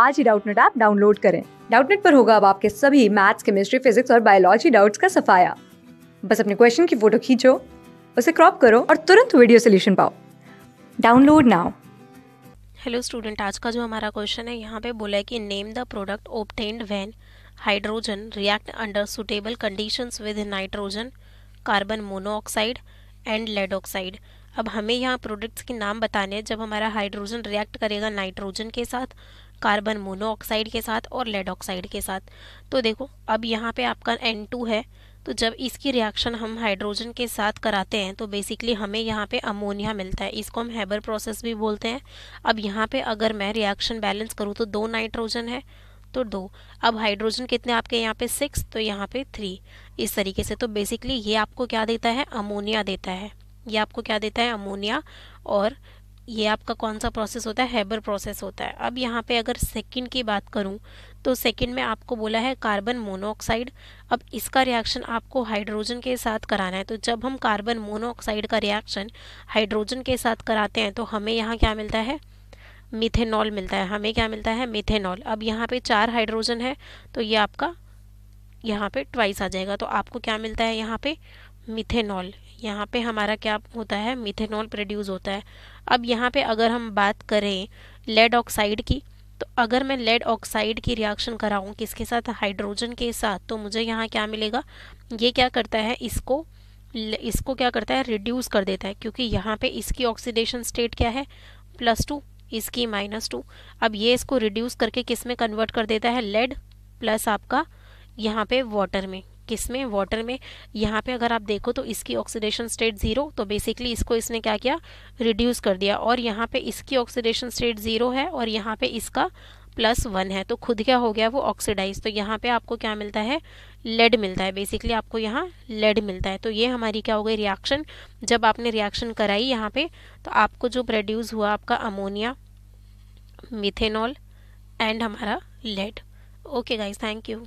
आज ही Doubtnut app download करें डाउटनेट पर होगा अब आपके सभी मैथ्स केमिस्ट्री फिजिक्स और बायोलॉजी डाउट्स का सफाया बस अपने क्वेश्चन की फोटो खींचो उसे क्रॉप करो और तुरंत वीडियो सोल्यूशन पाओ डाउनलोड नाउ हेलो स्टूडेंट आज का जो हमारा क्वेश्चन है यहाँ पे बोला है कि name the product obtained when hydrogen react under suitable conditions with nitrogen carbon monoxide and lead oxide अब हमें यहाँ प्रोडक्ट्स के नाम बताने हैं जब हमारा हाइड्रोजन रिएक्ट करेगा नाइट्रोजन के साथ कार्बन मोनोऑक्साइड के साथ और लेड ऑक्साइड के साथ तो देखो अब यहाँ पे आपका N2 है तो जब इसकी रिएक्शन हम हाइड्रोजन के साथ कराते हैं तो बेसिकली हमें यहाँ पे अमोनिया मिलता है इसको हम हैबर प्रोसेस भी बोलते हैं अब यहाँ पे अगर मैं रिएक्शन बैलेंस करूँ तो दो नाइट्रोजन है तो दो अब हाइड्रोजन कितने आपके यहाँ पे सिक्स तो यहाँ पे थ्री इस तरीके से तो बेसिकली ये आपको क्या देता है अमोनिया देता है ये आपको क्या देता है अमोनिया और ये आपका कौन सा प्रोसेस होता है हैबर प्रोसेस होता है अब यहाँ पे अगर सेकंड की बात करूँ तो सेकंड में आपको बोला है कार्बन मोनोऑक्साइड अब इसका रिएक्शन आपको हाइड्रोजन के साथ कराना है तो जब हम कार्बन मोनोऑक्साइड का रिएक्शन हाइड्रोजन के साथ कराते हैं तो हमें यहाँ क्या मिलता है मिथेनॉल मिलता है हमें क्या मिलता है मिथेनॉल अब यहाँ पे चार हाइड्रोजन है तो ये आपका यहाँ पे ट्वाइस आ जाएगा तो आपको क्या मिलता है यहाँ पे मिथेनॉल यहाँ पे हमारा क्या होता है मिथेनॉल प्रोड्यूस होता है अब यहाँ पे अगर हम बात करें लेड ऑक्साइड की तो अगर मैं लेड ऑक्साइड की रिएक्शन कराऊँ किसके साथ हाइड्रोजन के साथ तो मुझे यहाँ क्या मिलेगा ये क्या करता है इसको इसको क्या करता है रिड्यूस कर देता है क्योंकि यहाँ पे इसकी ऑक्सीडेशन स्टेट क्या है प्लस टू इसकी माइनस टू अब ये इसको रिड्यूस करके किस में कन्वर्ट कर देता है लेड प्लस आपका यहाँ पे वाटर में किस में वाटर में यहाँ पे अगर आप देखो तो इसकी ऑक्सीडेशन स्टेट ज़ीरो तो बेसिकली इसको इसने क्या किया रिड्यूस कर दिया और यहाँ पे इसकी ऑक्सीडेशन स्टेट ज़ीरो है और यहाँ पे इसका प्लस वन है तो खुद क्या हो गया वो ऑक्सीडाइज तो यहाँ पे आपको क्या मिलता है लेड मिलता है बेसिकली आपको यहाँ लेड मिलता है तो ये हमारी क्या हो गई रिएक्शन जब आपने रिएक्शन कराई यहाँ पे तो आपको जो प्रोड्यूस हुआ आपका अमोनिया मिथेनॉल एंड हमारा lead okay guys thank you